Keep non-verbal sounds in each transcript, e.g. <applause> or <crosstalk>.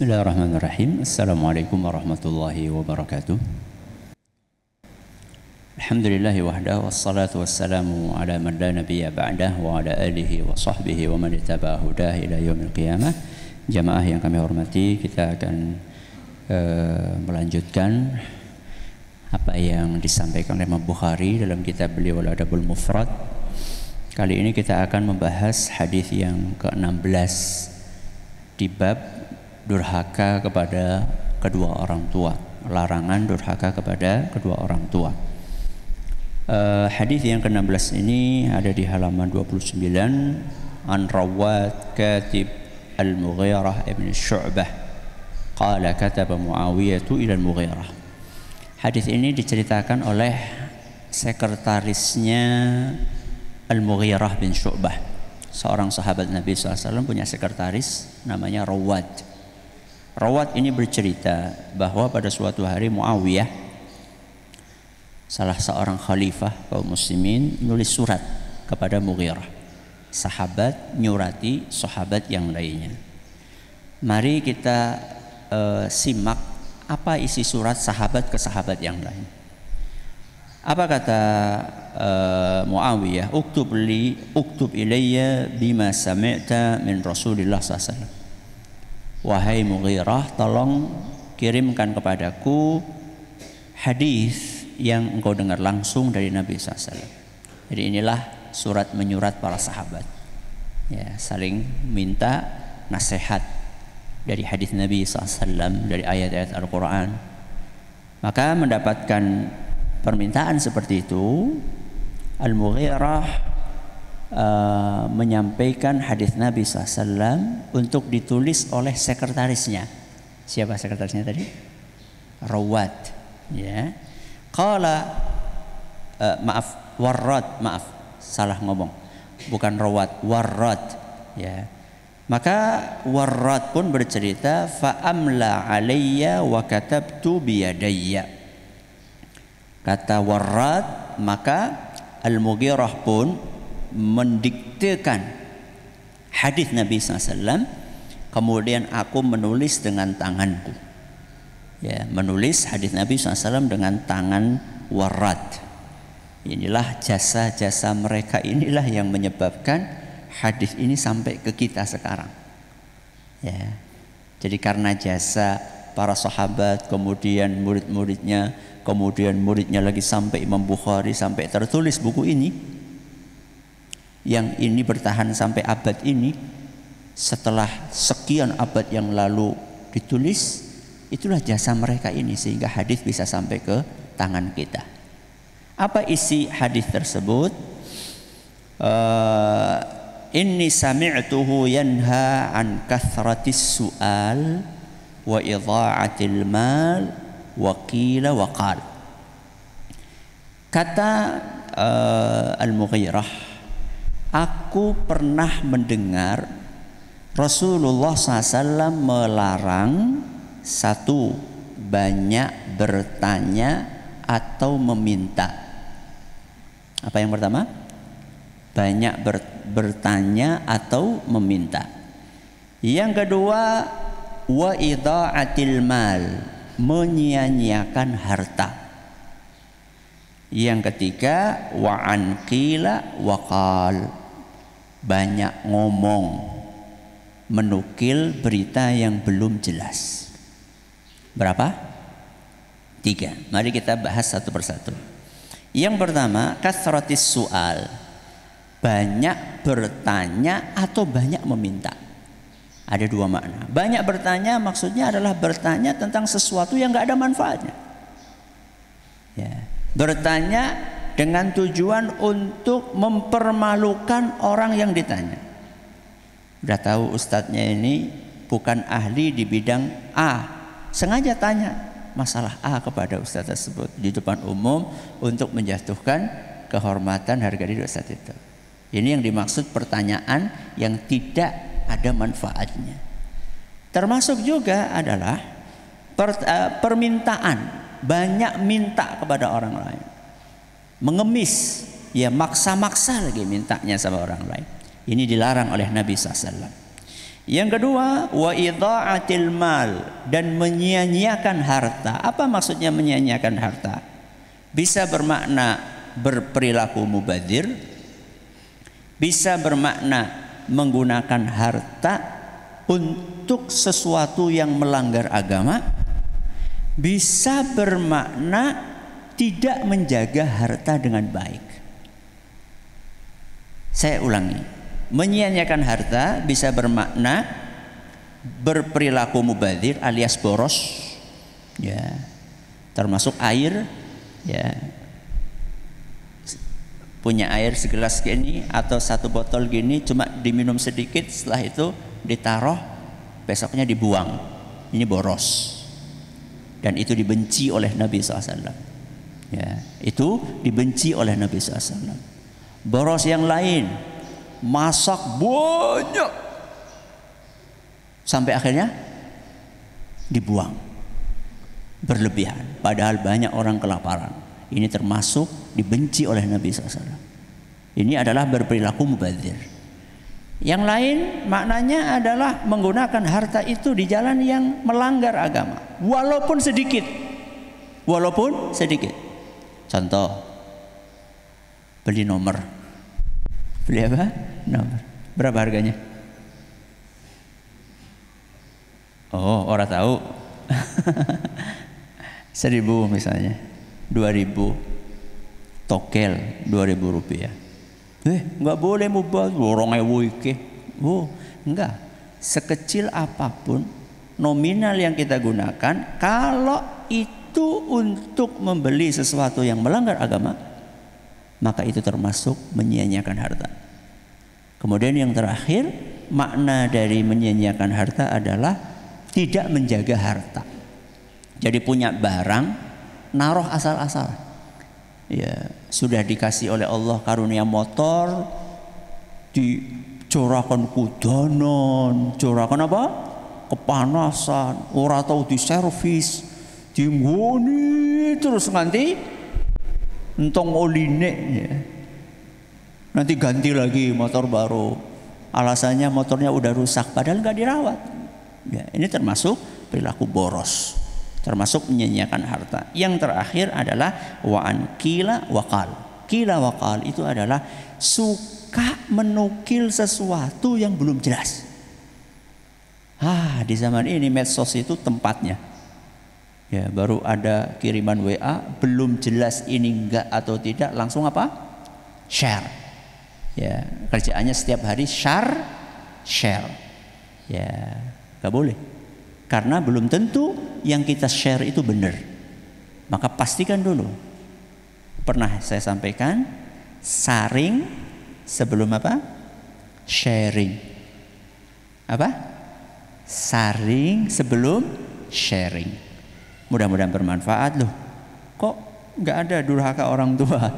Bismillahirrahmanirrahim. Assalamualaikum warahmatullahi wabarakatuh. Alhamdulillah wahdah wassalatu wassalamu ala man la nabiyya ba'dah wa ala alihi wa sahbihi wa man ittaba hudah ila yaumil qiyamah. Jamaah yang kami hormati, kita akan uh, melanjutkan apa yang disampaikan oleh Imam Bukhari dalam kitab beliau Al-Adabul Mufrad. Kali ini kita akan membahas hadis yang ke-16 di bab durhaka kepada kedua orang tua larangan durhaka kepada kedua orang tua uh, hadis yang ke-16 ini ada di halaman 29 an rawat katib al-mughirah ibn syu'bah qala kataba muawiyah ila al-mughirah hadis ini diceritakan oleh sekretarisnya al-mughirah bin syu'bah seorang sahabat Nabi SAW punya sekretaris namanya Rawat Rawat ini bercerita bahwa pada suatu hari Muawiyah salah seorang khalifah kaum muslimin nulis surat kepada Mughirah. Sahabat nyurati sahabat yang lainnya. Mari kita uh, simak apa isi surat sahabat ke sahabat yang lain. Apa kata uh, Muawiyah? Uktub li uktub ilayya bima sami'ta min Rasulillah sallallahu alaihi wasallam wahai Mughirah tolong kirimkan kepadaku hadis yang engkau dengar langsung dari Nabi SAW. Jadi inilah surat menyurat para sahabat. Ya, saling minta nasihat dari hadis Nabi SAW, dari ayat-ayat Al-Quran. Maka mendapatkan permintaan seperti itu, Al-Mughirah Eh, menyampaikan hadis Nabi SAW untuk ditulis oleh sekretarisnya. Siapa sekretarisnya tadi? Rawat. Ya. Kala uh, eh, maaf warrat maaf salah ngomong bukan rawat warrat ya maka warrat pun bercerita faamla alayya wa katabtu biyadayya kata warrat maka al-mughirah pun mendiktekan hadis Nabi SAW, kemudian aku menulis dengan tanganku. Ya, menulis hadis Nabi SAW dengan tangan warat. Inilah jasa-jasa mereka inilah yang menyebabkan hadis ini sampai ke kita sekarang. Ya. Jadi karena jasa para sahabat, kemudian murid-muridnya, kemudian muridnya lagi sampai Imam Bukhari sampai tertulis buku ini, yang ini bertahan sampai abad ini setelah sekian abad yang lalu ditulis itulah jasa mereka ini sehingga hadis bisa sampai ke tangan kita apa isi hadis tersebut uh, inni sami'tuhu yanha an kathratis su'al wa idha'atil mal wa qila wa qal kata uh, al-mughirah Aku pernah mendengar Rasulullah SAW melarang satu banyak bertanya atau meminta. Apa yang pertama? Banyak ber, bertanya atau meminta. Yang kedua, wa idaatil mal, menyia-nyiakan harta. Yang ketiga, wa anqila waqal, banyak ngomong, menukil berita yang belum jelas. Berapa? Tiga. Mari kita bahas satu persatu. Yang pertama, kasrotis soal. Banyak bertanya atau banyak meminta. Ada dua makna. Banyak bertanya maksudnya adalah bertanya tentang sesuatu yang nggak ada manfaatnya. Ya. Bertanya dengan tujuan untuk mempermalukan orang yang ditanya. Udah tahu ustadznya ini bukan ahli di bidang A. Sengaja tanya masalah A kepada ustadz tersebut di depan umum untuk menjatuhkan kehormatan harga diri ustadz itu. Ini yang dimaksud pertanyaan yang tidak ada manfaatnya. Termasuk juga adalah eh, permintaan banyak minta kepada orang lain mengemis, ya maksa-maksa lagi mintanya sama orang lain. Ini dilarang oleh Nabi SAW. Yang kedua, wa idha'atil mal dan menyia-nyiakan harta. Apa maksudnya menyia-nyiakan harta? Bisa bermakna berperilaku mubadir, bisa bermakna menggunakan harta untuk sesuatu yang melanggar agama, bisa bermakna tidak menjaga harta dengan baik. Saya ulangi, menyia harta bisa bermakna berperilaku mubadir alias boros, ya, termasuk air, ya, punya air segelas gini atau satu botol gini cuma diminum sedikit setelah itu ditaruh besoknya dibuang ini boros dan itu dibenci oleh Nabi SAW Ya, itu dibenci oleh Nabi SAW. Boros yang lain, masak banyak sampai akhirnya dibuang berlebihan. Padahal banyak orang kelaparan. Ini termasuk dibenci oleh Nabi SAW. Ini adalah berperilaku mubazir. Yang lain maknanya adalah menggunakan harta itu di jalan yang melanggar agama, walaupun sedikit. Walaupun sedikit. Contoh, beli nomor. Beli apa? Nomor. Berapa harganya? Oh, orang tahu. <laughs> Seribu misalnya, dua ribu, tokel dua ribu rupiah. Eh, nggak boleh mubah, orang ewu Oh, enggak. Sekecil apapun nominal yang kita gunakan, kalau itu waktu untuk membeli sesuatu yang melanggar agama, maka itu termasuk menyia harta. Kemudian yang terakhir, makna dari menyia harta adalah tidak menjaga harta. Jadi punya barang, naruh asal-asal. Ya, sudah dikasih oleh Allah karunia motor, dicurahkan kudanan, curahkan apa? Kepanasan, ora tahu servis Diunggoni terus nganti entong oline ya. Nanti ganti lagi motor baru. Alasannya motornya udah rusak padahal nggak dirawat. Ya, ini termasuk perilaku boros. Termasuk menyanyiakan harta. Yang terakhir adalah waan kila wakal. Kila wakal itu adalah suka menukil sesuatu yang belum jelas. Ah, di zaman ini medsos itu tempatnya. Ya, baru ada kiriman WA, belum jelas ini enggak atau tidak, langsung apa? Share. Ya, kerjaannya setiap hari share, share. Ya, enggak boleh. Karena belum tentu yang kita share itu benar. Maka pastikan dulu. Pernah saya sampaikan, saring sebelum apa? Sharing. Apa? Saring sebelum sharing. Mudah-mudahan bermanfaat loh. Kok nggak ada durhaka orang tua? <laughs>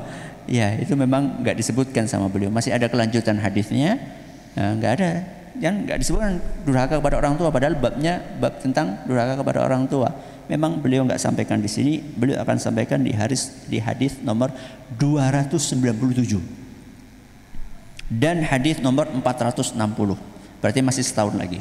ya itu memang nggak disebutkan sama beliau. Masih ada kelanjutan hadisnya. Eh, nggak ada yang nggak disebutkan durhaka kepada orang tua padahal babnya bab tentang durhaka kepada orang tua memang beliau nggak sampaikan di sini beliau akan sampaikan di hadis di hadis nomor 297 dan hadis nomor 460 berarti masih setahun lagi